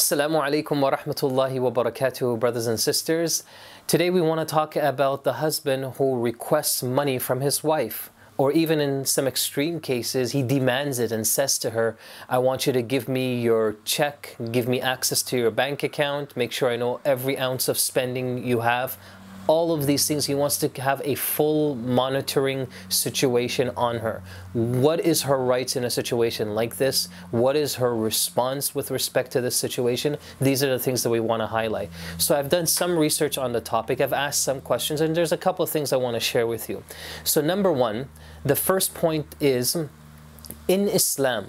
Assalamu alaikum wa rahmatullahi wa barakatuh, brothers and sisters. Today we want to talk about the husband who requests money from his wife, or even in some extreme cases, he demands it and says to her, I want you to give me your check, give me access to your bank account, make sure I know every ounce of spending you have all of these things. He wants to have a full monitoring situation on her. What is her rights in a situation like this? What is her response with respect to this situation? These are the things that we want to highlight. So I've done some research on the topic. I've asked some questions and there's a couple of things I want to share with you. So number one, the first point is in Islam,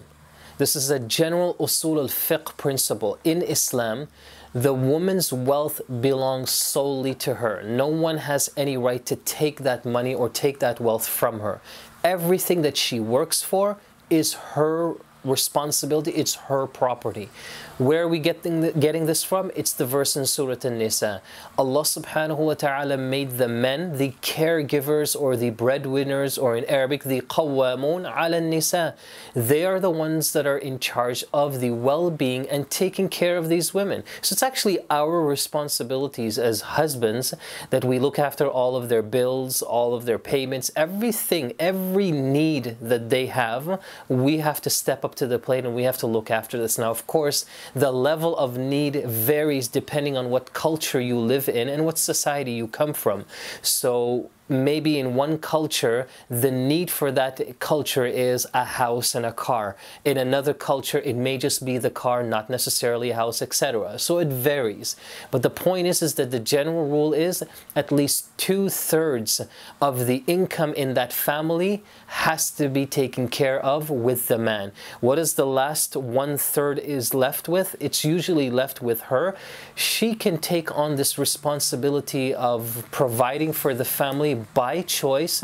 this is a general usul al-fiqh principle. In Islam, the woman's wealth belongs solely to her. No one has any right to take that money or take that wealth from her. Everything that she works for is her responsibility. It's her property. Where are we getting, the, getting this from? It's the verse in Surah An-Nisa. Allah subhanahu wa ta'ala made the men, the caregivers or the breadwinners or in Arabic, the Qawwamun ala nisa. They are the ones that are in charge of the well-being and taking care of these women. So it's actually our responsibilities as husbands that we look after all of their bills, all of their payments, everything, every need that they have, we have to step up up to the plate and we have to look after this. Now, of course, the level of need varies depending on what culture you live in and what society you come from. So maybe in one culture, the need for that culture is a house and a car. In another culture, it may just be the car, not necessarily a house, etc. So it varies. But the point is, is that the general rule is at least two thirds of the income in that family has to be taken care of with the man. What is the last one third is left with? It's usually left with her. She can take on this responsibility of providing for the family by choice.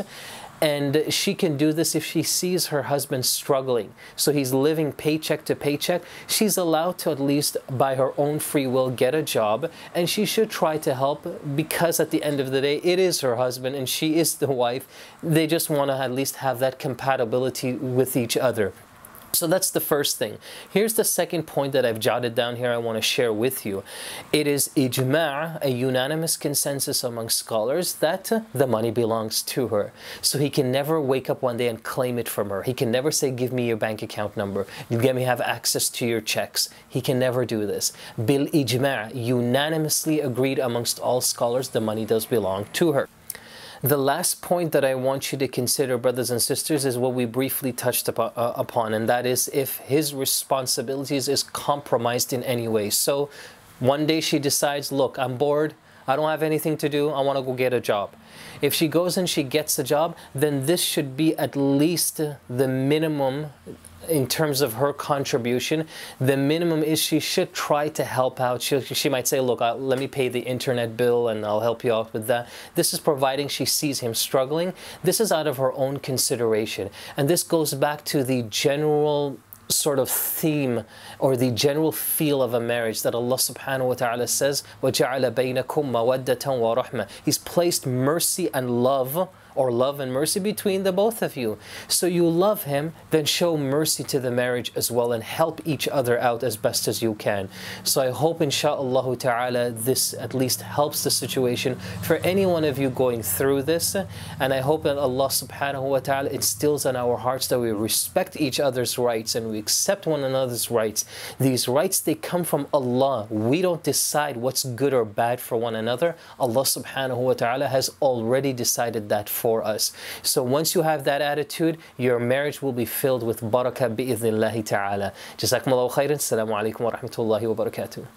And she can do this if she sees her husband struggling. So he's living paycheck to paycheck. She's allowed to, at least by her own free will, get a job. And she should try to help because, at the end of the day, it is her husband and she is the wife. They just want to at least have that compatibility with each other. So that's the first thing. Here's the second point that I've jotted down here I want to share with you. It is ijma', a unanimous consensus among scholars that the money belongs to her. So he can never wake up one day and claim it from her. He can never say, give me your bank account number. Let me have access to your checks. He can never do this. Bil ijma', unanimously agreed amongst all scholars the money does belong to her. The last point that I want you to consider, brothers and sisters, is what we briefly touched uh, upon, and that is if his responsibilities is compromised in any way. So one day she decides, look, I'm bored. I don't have anything to do. I want to go get a job. If she goes and she gets a job, then this should be at least the minimum in terms of her contribution, the minimum is she should try to help out. She, she might say, look, I'll, let me pay the internet bill and I'll help you out with that. This is providing she sees him struggling. This is out of her own consideration. And this goes back to the general sort of theme or the general feel of a marriage that Allah subhanahu wa ta'ala says, وَجَعَلَ بَيْنَكُمْ مَوَدَّةً وَرَحْمَةً He's placed mercy and love or love and mercy between the both of you. So you love him, then show mercy to the marriage as well and help each other out as best as you can. So I hope insha'Allah ta'ala this at least helps the situation for any one of you going through this. And I hope that Allah subhanahu wa ta'ala instills in our hearts that we respect each other's rights and we accept one another's rights. These rights, they come from Allah. We don't decide what's good or bad for one another. Allah subhanahu wa ta'ala has already decided that for us. So once you have that attitude, your marriage will be filled with barakah bi'idhnillahi ta'ala. Jazakumullahu khairan. Assalamu alaikum wa rahmatullahi wa barakatuh.